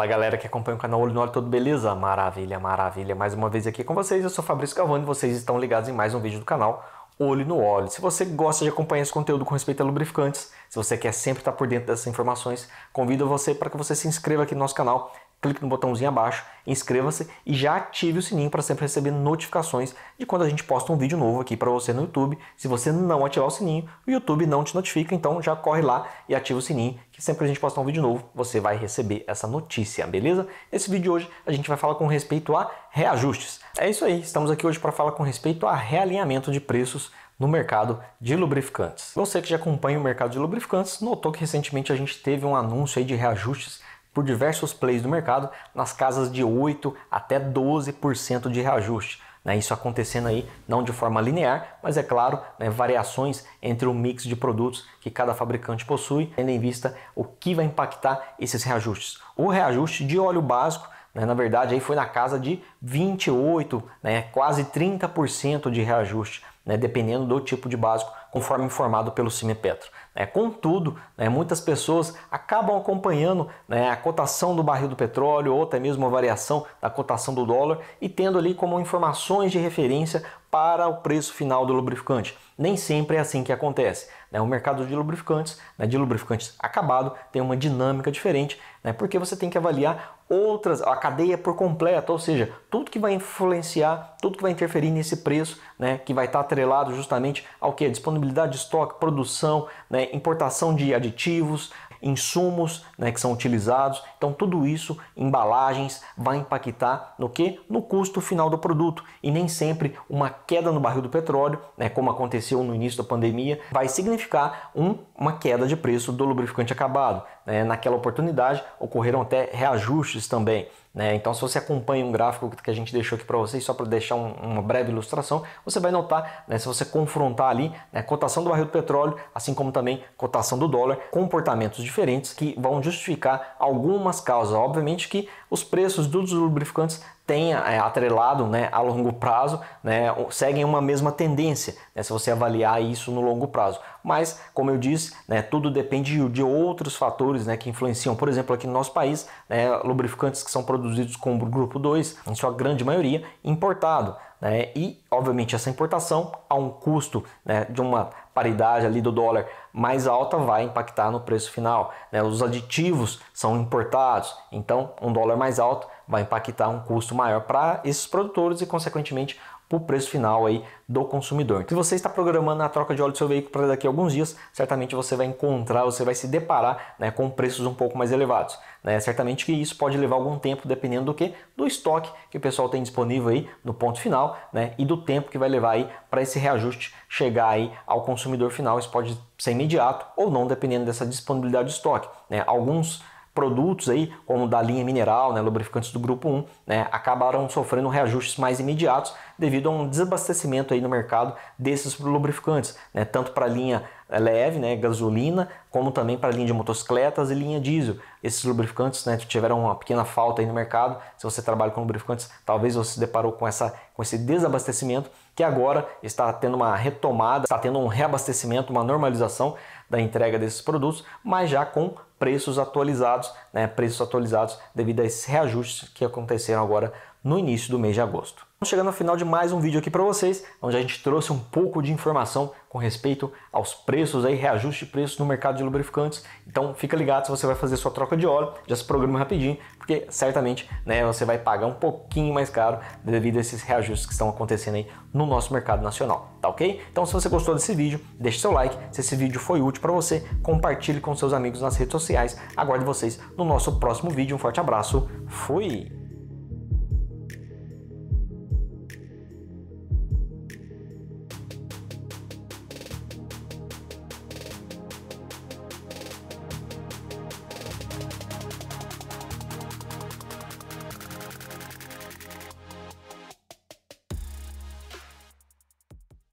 Fala galera que acompanha o canal Olho no Olho, tudo beleza? Maravilha, maravilha. Mais uma vez aqui com vocês, eu sou Fabrício Cavani e vocês estão ligados em mais um vídeo do canal Olho no Olho. Se você gosta de acompanhar esse conteúdo com respeito a lubrificantes, se você quer sempre estar por dentro dessas informações, convido você para que você se inscreva aqui no nosso canal clique no botãozinho abaixo, inscreva-se e já ative o sininho para sempre receber notificações de quando a gente posta um vídeo novo aqui para você no YouTube. Se você não ativar o sininho, o YouTube não te notifica, então já corre lá e ativa o sininho, que sempre que a gente postar um vídeo novo, você vai receber essa notícia, beleza? Esse vídeo de hoje a gente vai falar com respeito a reajustes. É isso aí, estamos aqui hoje para falar com respeito a realinhamento de preços no mercado de lubrificantes. Você que já acompanha o mercado de lubrificantes notou que recentemente a gente teve um anúncio aí de reajustes por diversos plays do mercado nas casas de 8 até 12% de reajuste. Né? Isso acontecendo aí não de forma linear, mas é claro, né, variações entre o mix de produtos que cada fabricante possui, tendo em vista o que vai impactar esses reajustes. O reajuste de óleo básico né? Na verdade, aí foi na casa de 28, né? quase 30% de reajuste, né? dependendo do tipo de básico, conforme informado pelo Cimepetro. Né? Contudo, né? muitas pessoas acabam acompanhando né? a cotação do barril do petróleo ou até mesmo a variação da cotação do dólar e tendo ali como informações de referência para o preço final do lubrificante. Nem sempre é assim que acontece. Né? O mercado de lubrificantes, né? de lubrificantes acabado, tem uma dinâmica diferente, né? porque você tem que avaliar outras, a cadeia por completo, ou seja, tudo que vai influenciar, tudo que vai interferir nesse preço, né, que vai estar atrelado justamente ao que? Disponibilidade de estoque, produção, né, importação de aditivos, insumos né, que são utilizados. Então, tudo isso, embalagens, vai impactar no que? No custo final do produto. E nem sempre uma queda no barril do petróleo, né, como aconteceu no início da pandemia, vai significar um, uma queda de preço do lubrificante acabado. Né, naquela oportunidade, ocorreram até reajustes também. Né? Então, se você acompanha um gráfico que a gente deixou aqui para vocês, só para deixar um, uma breve ilustração, você vai notar, né, se você confrontar ali, né, cotação do barril do petróleo, assim como também cotação do dólar, comportamentos diferentes que vão justificar algumas causas. Obviamente que os preços dos lubrificantes têm é, atrelado né, a longo prazo, né, seguem uma mesma tendência, né, se você avaliar isso no longo prazo. Mas, como eu disse, né, tudo depende de outros fatores né, que influenciam. Por exemplo, aqui no nosso país, né, lubrificantes que são produzidos produzidos com o grupo 2, em sua grande maioria, importado. Né? E, obviamente, essa importação, a um custo né, de uma paridade ali do dólar mais alta, vai impactar no preço final. Né? Os aditivos são importados, então, um dólar mais alto vai impactar um custo maior para esses produtores e, consequentemente, o preço final aí do consumidor. Então, se você está programando a troca de óleo do seu veículo para daqui a alguns dias, certamente você vai encontrar, você vai se deparar né, com preços um pouco mais elevados. Né? Certamente que isso pode levar algum tempo, dependendo do que? Do estoque que o pessoal tem disponível aí no ponto final né? e do tempo que vai levar aí para esse reajuste chegar aí ao consumidor final. Isso pode ser imediato ou não, dependendo dessa disponibilidade de estoque. Né? Alguns produtos aí, como da linha mineral, né, lubrificantes do grupo 1, né, acabaram sofrendo reajustes mais imediatos devido a um desabastecimento aí no mercado desses lubrificantes, né, tanto para a linha eh, leve, né, gasolina, como também para a linha de motocicletas e linha diesel. Esses lubrificantes né, tiveram uma pequena falta aí no mercado. Se você trabalha com lubrificantes, talvez você se deparou com, essa, com esse desabastecimento que agora está tendo uma retomada, está tendo um reabastecimento, uma normalização da entrega desses produtos, mas já com preços atualizados, né, preços atualizados devido a esses reajustes que aconteceram agora no início do mês de agosto. Chegando ao final de mais um vídeo aqui para vocês, onde a gente trouxe um pouco de informação com respeito aos preços aí, reajuste de preços no mercado de lubrificantes. Então fica ligado se você vai fazer sua troca de óleo, já se programa rapidinho, porque certamente né, você vai pagar um pouquinho mais caro devido a esses reajustes que estão acontecendo aí no nosso mercado nacional, tá ok? Então se você gostou desse vídeo, deixe seu like, se esse vídeo foi útil para você, compartilhe com seus amigos nas redes sociais. Aguardo vocês no nosso próximo vídeo. Um forte abraço, fui!